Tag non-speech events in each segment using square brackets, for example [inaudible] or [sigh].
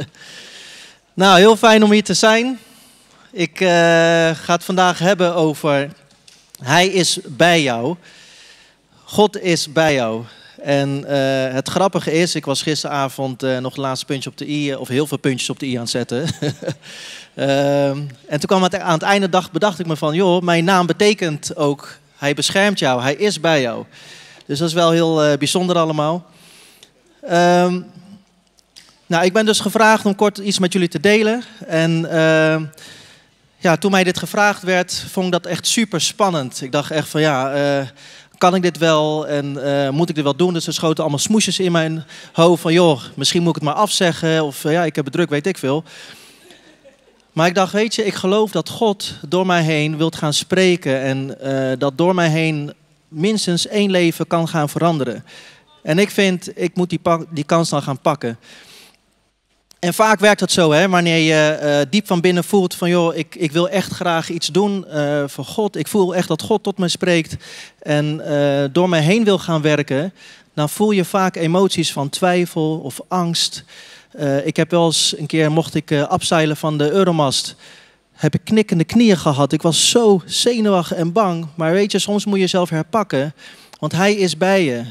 [laughs] Nou, heel fijn om hier te zijn. Ik eh, ga het vandaag hebben over Hij is bij jou. God is bij jou. En eh, het grappige is, ik was gisteravond eh, nog het laatste puntje op de i, of heel veel puntjes op de i aan het zetten. [laughs] Ehm, en toen kwam het aan het einde dag, bedacht ik me van, joh, mijn naam betekent ook, hij beschermt jou, hij is bij jou. Dus dat is wel heel bijzonder allemaal. Ehm, nou, ik ben dus gevraagd om kort iets met jullie te delen. En eh, ja, toen mij dit gevraagd werd, vond ik dat echt super spannend. Ik dacht echt van ja, eh, kan ik dit wel en eh, moet ik dit wel doen? Dus er schoten allemaal smoesjes in mijn hoofd van joh, misschien moet ik het maar afzeggen. Of ja, ik heb het druk, weet ik veel. Maar ik dacht, weet je, ik geloof dat God door mij heen wilt gaan spreken. En dat door mij heen minstens één leven kan gaan veranderen. En ik vind, ik moet die, die kans dan gaan pakken. En vaak werkt dat zo, hè? wanneer je eh, diep van binnen voelt van joh, ik, ik wil echt graag iets doen uh, voor God. Ik voel echt dat God tot me spreekt en eh, door mij heen wil gaan werken. Dan voel je vaak emoties van twijfel of angst. ik heb wel eens een keer, mocht ik afzeilen van de Euromast, heb ik knikkende knieën gehad. Ik was zo zenuwachtig en bang. Maar weet je, soms moet je jezelf herpakken, want hij is bij je.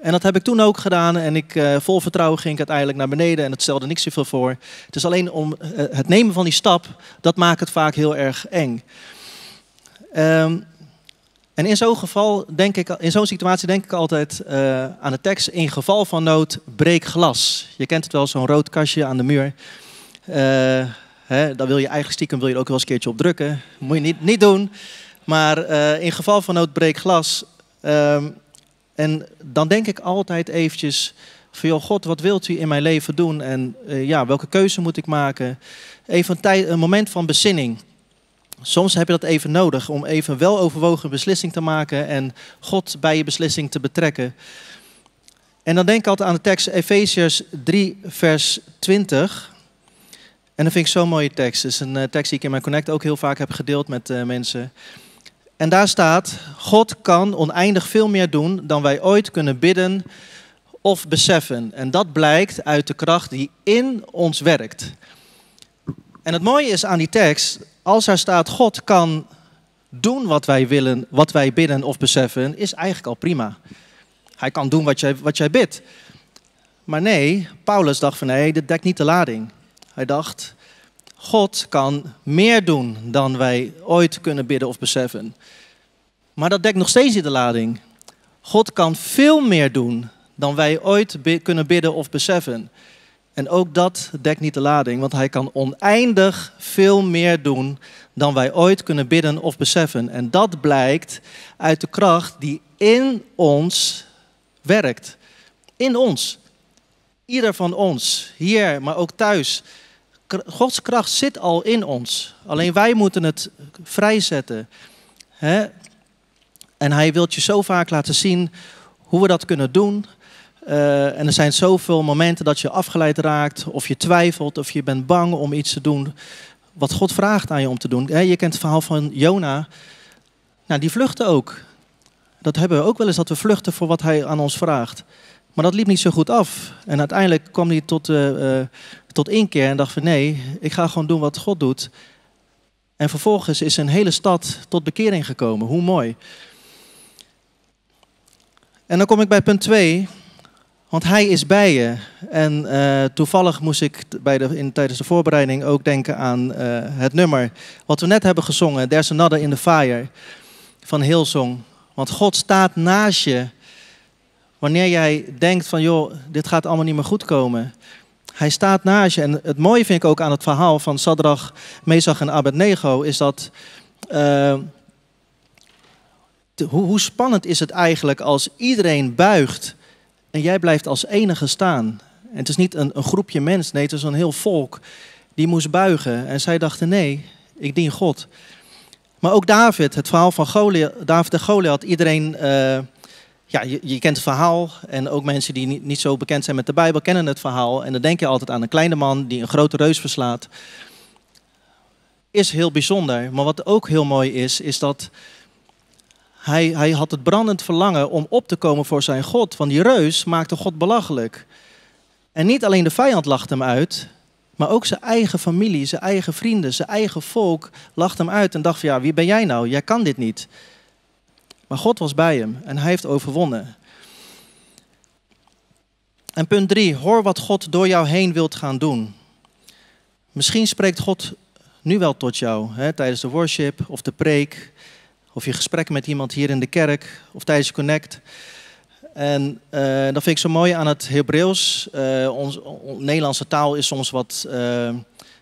En dat heb ik toen ook gedaan. En ik, eh, vol vertrouwen ging ik uiteindelijk naar beneden. En het stelde niks zoveel voor. Het is alleen om eh, het nemen van die stap. Dat maakt het vaak heel erg eng. Ehm, en in zo'n geval denk ik, in zo'n situatie denk ik altijd eh, aan de tekst: in geval van nood breek glas. Je kent het wel, zo'n rood kastje aan de muur. Hè, daar wil je eigenlijk stiekem wil je ook wel eens een keertje op drukken. Moet je niet, niet doen. Maar in geval van nood breek glas. Ehm, en dan denk ik altijd eventjes van, joh, God, wat wilt u in mijn leven doen? En eh, ja, welke keuze moet ik maken? Even een, tijd, een moment van bezinning. Soms heb je dat even nodig om even wel overwogen beslissing te maken en God bij je beslissing te betrekken. En dan denk ik altijd aan de tekst Efeziërs 3, vers 20. En dat vind ik zo'n mooie tekst. Het is een eh, tekst die ik in mijn Connect ook heel vaak heb gedeeld met uh, mensen. En daar staat, God kan oneindig veel meer doen dan wij ooit kunnen bidden of beseffen. En dat blijkt uit de kracht die in ons werkt. En het mooie is aan die tekst, als daar staat God kan doen wat wij willen, wat wij bidden of beseffen, is eigenlijk al prima. Hij kan doen wat jij, wat jij bidt. Maar nee, Paulus dacht van nee, dit dekt niet de lading. Hij dacht, God kan meer doen dan wij ooit kunnen bidden of beseffen. Maar dat dekt nog steeds niet de lading. God kan veel meer doen dan wij ooit kunnen bidden of beseffen. En ook dat dekt niet de lading, want hij kan oneindig veel meer doen dan wij ooit kunnen bidden of beseffen. En dat blijkt uit de kracht die in ons werkt. In ons. Ieder van ons, hier, maar ook thuis. Gods kracht zit al in ons. Alleen wij moeten het vrijzetten. Hè? En hij wil je zo vaak laten zien hoe we dat kunnen doen. Eh, en er zijn zoveel momenten dat je afgeleid raakt, of je twijfelt, of je bent bang om iets te doen wat God vraagt aan je om te doen. je kent het verhaal van Jona. Nou, die vluchtte ook. Dat hebben we ook wel eens, dat we vluchten voor wat hij aan ons vraagt. Maar dat liep niet zo goed af. En uiteindelijk kwam hij tot, uh, uh, tot inkeer en dacht van nee, ik ga gewoon doen wat God doet. En vervolgens is een hele stad tot bekering gekomen. Hoe mooi. En dan kom ik bij punt 2. Want hij is bij je. En eh, toevallig moest ik bij de, in, tijdens de voorbereiding ook denken aan het nummer wat we net hebben gezongen, There's Another in the Fire, van Hillsong. Want God staat naast je Wanneer jij denkt van joh, dit gaat allemaal niet meer goed komen. Hij staat naast je. En het mooie vind ik ook aan het verhaal van Sadrach, Mesach en Abednego is dat... Eh, hoe, spannend is het eigenlijk als iedereen buigt en jij blijft als enige staan. En het is niet een, een groepje mensen, nee, het is een heel volk die moest buigen. En zij dachten, nee, ik dien God. Maar ook David, het verhaal van Goliath, David en Goliath, iedereen eh, ja, je, kent het verhaal en ook mensen die niet, niet zo bekend zijn met de Bijbel kennen het verhaal. En dan denk je altijd aan een kleine man die een grote reus verslaat. Is heel bijzonder. Maar wat ook heel mooi is, is dat hij, hij had het brandend verlangen om op te komen voor zijn God. Want die reus maakte God belachelijk. En niet alleen de vijand lacht hem uit, maar ook zijn eigen familie, zijn eigen vrienden, zijn eigen volk lacht hem uit en dacht van ja, wie ben jij nou? Jij kan dit niet. Maar God was bij hem en hij heeft overwonnen. En punt drie, hoor wat God door jou heen wilt gaan doen. Misschien spreekt God nu wel tot jou hè, tijdens de worship of de preek, of je gesprek met iemand hier in de kerk of tijdens Connect. En eh, dat vind ik zo mooi aan het Hebreeuws. Uh, ons, Nederlandse taal is soms wat, eh,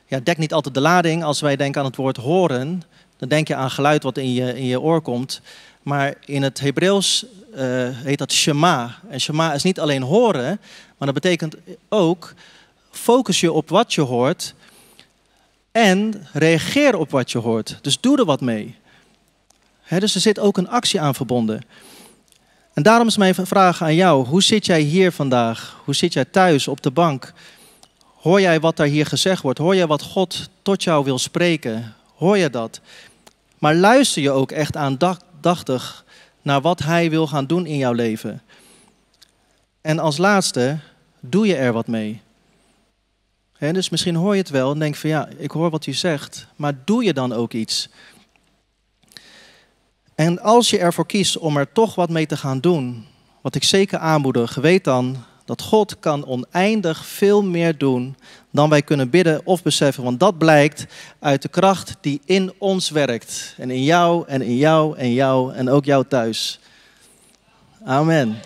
ja, dekt niet altijd de lading. Als wij denken aan het woord horen, dan denk je aan geluid wat in je, in je oor komt. Maar in het Hebreeuws eh, heet dat Shema. En Shema is niet alleen horen, maar dat betekent ook focus je op wat je hoort en reageer op wat je hoort. Dus doe er wat mee. dus er zit ook een actie aan verbonden. En daarom is mijn vraag aan jou: hoe zit jij hier vandaag? Hoe zit jij thuis op de bank? Hoor jij wat daar hier gezegd wordt? Hoor jij wat God tot jou wil spreken? Hoor je dat? Maar luister je ook echt aandachtig naar wat Hij wil gaan doen in jouw leven. En als laatste, doe je er wat mee. dus misschien hoor je het wel en denk van ja, ik hoor wat u zegt, maar doe je dan ook iets? En als je ervoor kiest om er toch wat mee te gaan doen, wat ik zeker aanmoedig, weet dan dat God kan oneindig veel meer doen dan wij kunnen bidden of beseffen. Want dat blijkt uit de kracht die in ons werkt. En in jou en in jou en jou en ook jou thuis. Amen.